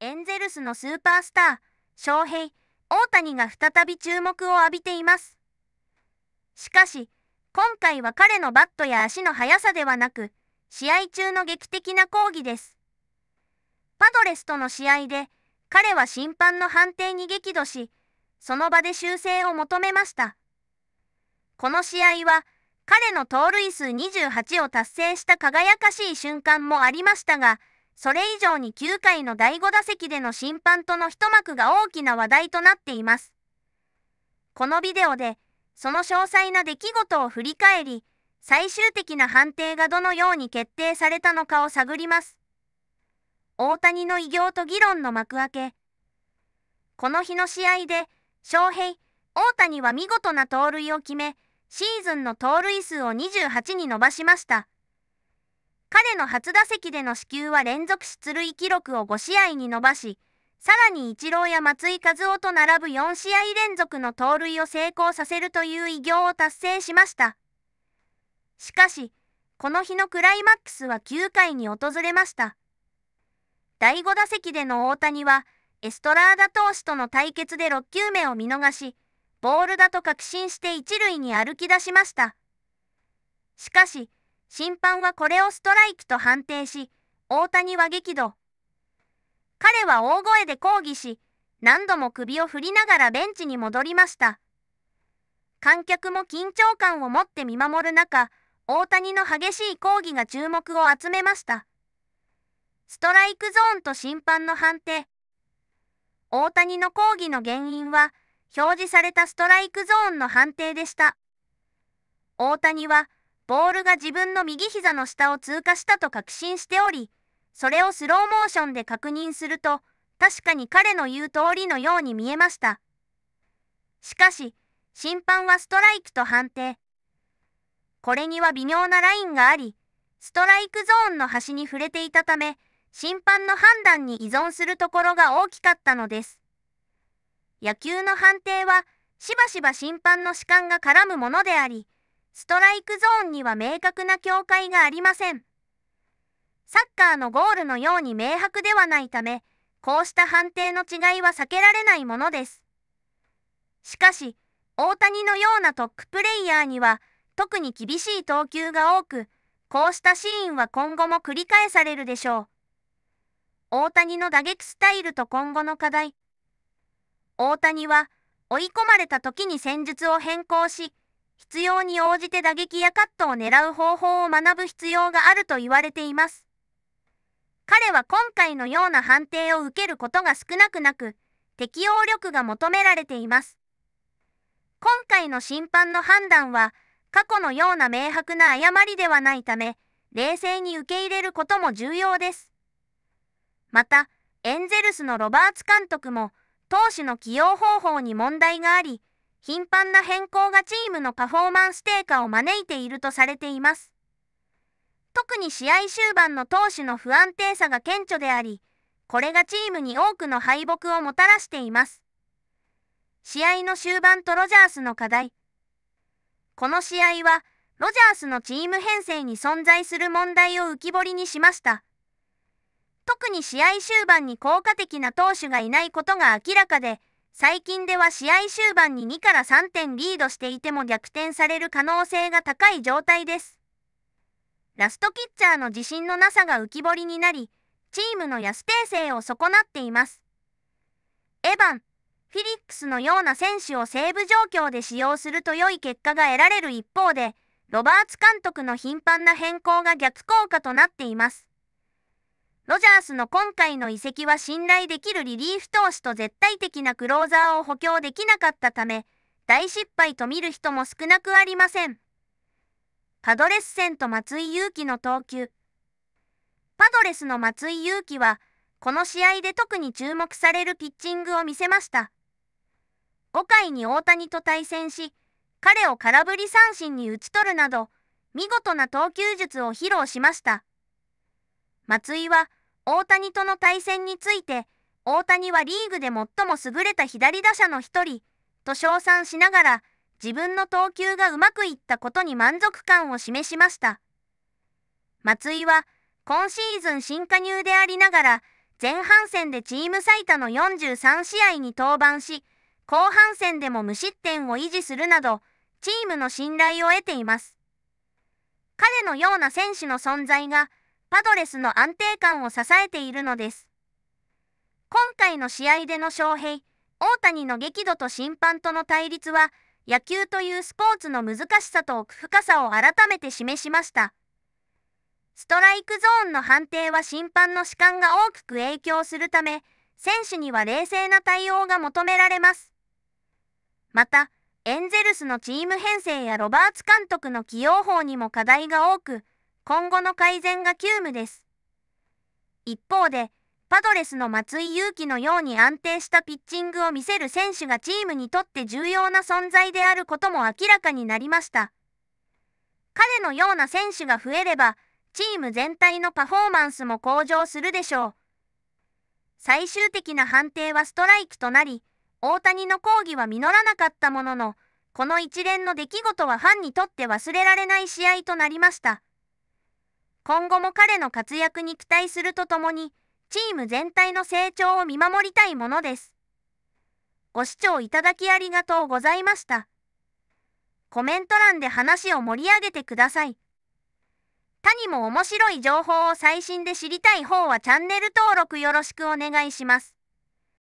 エンゼルスのスーパースター、翔平、大谷が再び注目を浴びています。しかし、今回は彼のバットや足の速さではなく、試合中の劇的な抗議です。パドレスとの試合で、彼は審判の判定に激怒し、その場で修正を求めました。この試合は、彼の盗塁数28を達成した輝かしい瞬間もありましたが、それ以上に9回の第5打席での審判との一幕が大きな話題となっています。このビデオで、その詳細な出来事を振り返り、最終的な判定がどのように決定されたのかを探ります。大谷の偉業と議論の幕開け。この日の試合で、翔平、大谷は見事な盗塁を決め、シーズンの盗塁数を28に伸ばしました。彼の初打席での死球は連続出塁記録を5試合に伸ばし、さらにイチローや松井一夫と並ぶ4試合連続の盗塁を成功させるという偉業を達成しました。しかし、この日のクライマックスは9回に訪れました。第5打席での大谷は、エストラーダ投手との対決で6球目を見逃し、ボールだと確信して一塁に歩き出しました。しかし、審判はこれをストライキと判定し、大谷は激怒。彼は大声で抗議し、何度も首を振りながらベンチに戻りました。観客も緊張感を持って見守る中、大谷の激しい抗議が注目を集めました。ストライクゾーンと審判の判定。大谷の抗議の原因は、表示されたストライクゾーンの判定でした。大谷は、ボールが自分の右膝の下を通過したと確信しており、それをスローモーションで確認すると、確かに彼の言う通りのように見えました。しかし、審判はストライクと判定。これには微妙なラインがあり、ストライクゾーンの端に触れていたため、審判の判断に依存するところが大きかったのです。野球の判定は、しばしば審判の主観が絡むものであり、ストライクゾーンには明確な境界がありません。サッカーのゴールのように明白ではないため、こうした判定の違いは避けられないものです。しかし、大谷のようなトッププレイヤーには、特に厳しい投球が多く、こうしたシーンは今後も繰り返されるでしょう。大谷の打撃スタイルと今後の課題。大谷は、追い込まれた時に戦術を変更し、必要に応じて打撃やカットを狙う方法を学ぶ必要があると言われています。彼は今回のような判定を受けることが少なくなく、適応力が求められています。今回の審判の判断は、過去のような明白な誤りではないため、冷静に受け入れることも重要です。また、エンゼルスのロバーツ監督も、投手の起用方法に問題があり、頻繁な変更がチームのパフォーマンス低下を招いているとされています。特に試合終盤の投手の不安定さが顕著であり、これがチームに多くの敗北をもたらしています。試合の終盤とロジャースの課題。この試合は、ロジャースのチーム編成に存在する問題を浮き彫りにしました。特に試合終盤に効果的な投手がいないことが明らかで、最近では試合終盤に2から3点リードしていても逆転される可能性が高い状態です。ラストキッチャーの自信のなさが浮き彫りになり、チームの安定性を損なっています。エヴァン、フィリックスのような選手をセーブ状況で使用すると良い結果が得られる一方で、ロバーツ監督の頻繁な変更が逆効果となっています。ロジャースの今回の移籍は信頼できるリリーフ投手と絶対的なクローザーを補強できなかったため、大失敗と見る人も少なくありません。パドレス戦と松井裕樹の投球。パドレスの松井裕樹は、この試合で特に注目されるピッチングを見せました。5回に大谷と対戦し、彼を空振り三振に打ち取るなど、見事な投球術を披露しました。松井は、大谷との対戦について、大谷はリーグで最も優れた左打者の一人、と称賛しながら、自分の投球がうまくいったことに満足感を示しました。松井は、今シーズン新加入でありながら、前半戦でチーム最多の43試合に登板し、後半戦でも無失点を維持するなど、チームの信頼を得ています。彼のような選手の存在が、パドレスの安定感を支えているのです。今回の試合での翔平、大谷の激怒と審判との対立は、野球というスポーツの難しさと奥深さを改めて示しました。ストライクゾーンの判定は審判の主観が大きく影響するため、選手には冷静な対応が求められます。また、エンゼルスのチーム編成やロバーツ監督の起用法にも課題が多く、今後の改善が急務です。一方で、パドレスの松井裕樹のように安定したピッチングを見せる選手がチームにとって重要な存在であることも明らかになりました。彼のような選手が増えれば、チーム全体のパフォーマンスも向上するでしょう。最終的な判定はストライクとなり、大谷の抗議は実らなかったものの、この一連の出来事はファンにとって忘れられない試合となりました。今後も彼の活躍に期待するとともに、チーム全体の成長を見守りたいものです。ご視聴いただきありがとうございました。コメント欄で話を盛り上げてください。他にも面白い情報を最新で知りたい方はチャンネル登録よろしくお願いします。